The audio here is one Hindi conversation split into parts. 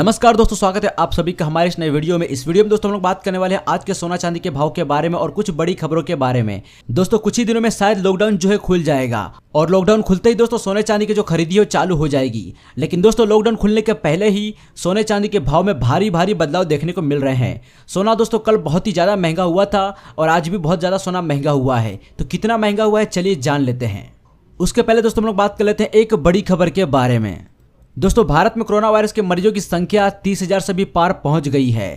नमस्कार दोस्तों स्वागत है आप सभी का हमारे इस नए वीडियो में इस वीडियो में दोस्तों हम लोग बात करने वाले हैं आज के सोना चांदी के भाव के बारे में और कुछ बड़ी खबरों के बारे में दोस्तों कुछ ही दिनों में शायद लॉकडाउन जो है खुल जाएगा और लॉकडाउन खुलते ही दोस्तों सोने चांदी की जो खरीदी हो चालू हो जाएगी लेकिन दोस्तों लॉकडाउन खुलने के पहले ही सोने चांदी के भाव में भारी भारी बदलाव देखने को मिल रहे हैं सोना दोस्तों कल बहुत ही ज़्यादा महंगा हुआ था और आज भी बहुत ज़्यादा सोना महंगा हुआ है तो कितना महंगा हुआ है चलिए जान लेते हैं उसके पहले दोस्तों हम लोग बात कर लेते हैं एक बड़ी खबर के बारे में दोस्तों भारत में कोरोना वायरस के मरीजों की संख्या तीस हजार से भी पार पहुंच गई है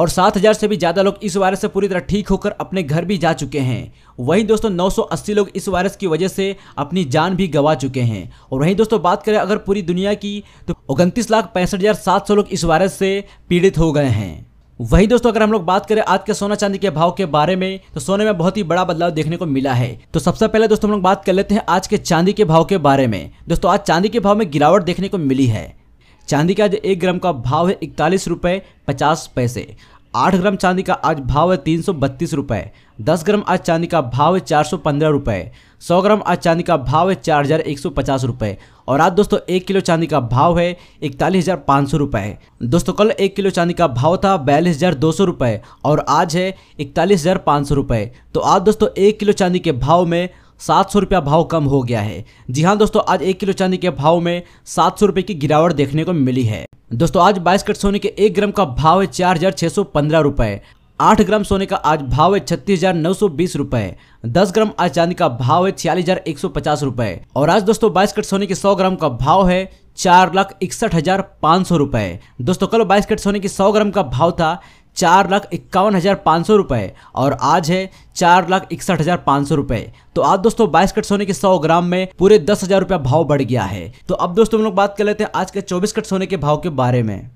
और सात हजार से भी ज्यादा लोग इस वायरस से पूरी तरह ठीक होकर अपने घर भी जा चुके हैं वहीं दोस्तों 980 लोग इस वायरस की वजह से अपनी जान भी गंवा चुके हैं और वहीं दोस्तों बात करें अगर पूरी दुनिया की तो उनतीस लाख पैंसठ हजार सात सौ लोग इस वायरस से पीड़ित हो गए हैं वही दोस्तों अगर हम लोग बात करें आज के सोना चांदी के भाव के बारे में तो सोने में बहुत ही बड़ा बदलाव देखने को मिला है तो सबसे पहले दोस्तों हम लोग बात कर लेते हैं आज के चांदी के भाव के बारे में दोस्तों आज चांदी के भाव में गिरावट देखने को मिली है चांदी का आज एक ग्राम का भाव है इकतालीस रुपये पचास पैसे आठ ग्राम चांदी का आज भाव है तीन सौ बत्तीस रुपये दस ग्राम आज चांदी का भाव है चार सौ पंद्रह रुपये सौ ग्राम आज चांदी का भाव है चार हज़ार एक सौ पचास रुपये और आज दोस्तों एक किलो चांदी का भाव है इकतालीस हज़ार पाँच सौ रुपये दोस्तों कल एक किलो चांदी का भाव था बयालीस हज़ार दो सौ रुपये और आज है इकतालीस हज़ार पाँच सौ रुपये तो आज दोस्तों एक किलो चांदी के भाव में सात सौ रुपया भाव कम हो गया है जी हाँ दोस्तों आज एक किलो चांदी के भाव में सात सौ रुपये की गिरावट देखने को मिली है दोस्तों आज बाईस कट सोने के एक ग्राम का भाव है चार हजार छह सौ पंद्रह रुपए आठ ग्राम सोने का आज भाव है छत्तीस हजार नौ सौ बीस रुपए दस ग्राम आज चांदी का भाव है छियालीस हजार एक सौ पचास रुपए और आज दोस्तों बाईस कट सोने के सौ ग्राम का भाव है चार लाख इकसठ हजार पाँच सौ रुपए दोस्तों कल बाईस कट सोने के सौ ग्राम का भाव था चार लाख इक्यावन हज़ार पाँच सौ रुपये और आज है चार लाख इकसठ हज़ार पाँच सौ रुपये तो आज दोस्तों बाईस कट सोने के सौ ग्राम में पूरे दस हज़ार रुपया भाव बढ़ गया है तो अब दोस्तों हम लोग बात कर लेते हैं आज के चौबीस कट सोने के भाव के बारे में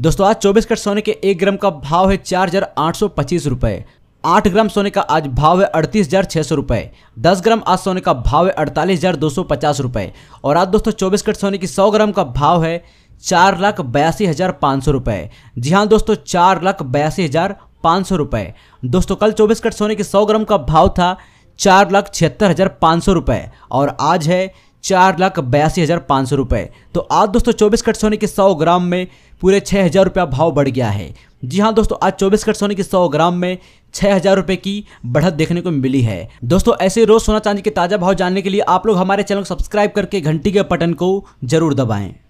दोस्तों आज चौबीस कट सोने के एक ग्राम का भाव है चार हज़ार आठ सौ पच्चीस रुपये आठ ग्राम सोने का आज भाव है अड़तीस हज़ार छः सौ रुपये दस ग्राम आज सोने का भाव है अड़तालीस हज़ार दो सौ पचास रुपये और आज दोस्तों चौबीस कट सोने की सौ ग्राम का भाव है चार लाख बयासी हज़ार पाँच सौ रुपये जी हाँ दोस्तों चार लाख बयासी हज़ार पाँच सौ रुपये दोस्तों कल चौबीस कट सोने के सौ ग्राम का भाव था चार लाख छिहत्तर हज़ार पाँच सौ रुपये और आज है चार लाख बयासी हज़ार पाँच सौ रुपये तो आज दोस्तों चौबीस कट सोने के सौ ग्राम में पूरे छः हज़ार रुपया भाव बढ़ गया है जी हाँ दोस्तों आज चौबीस कट सोने के सौ ग्राम में छः हज़ार रुपये की बढ़त देखने को मिली है दोस्तों ऐसे रोज़ सोना चांदी के ताज़ा भाव जानने के लिए आप लोग हमारे चैनल को सब्सक्राइब करके घंटी के बटन को जरूर दबाएँ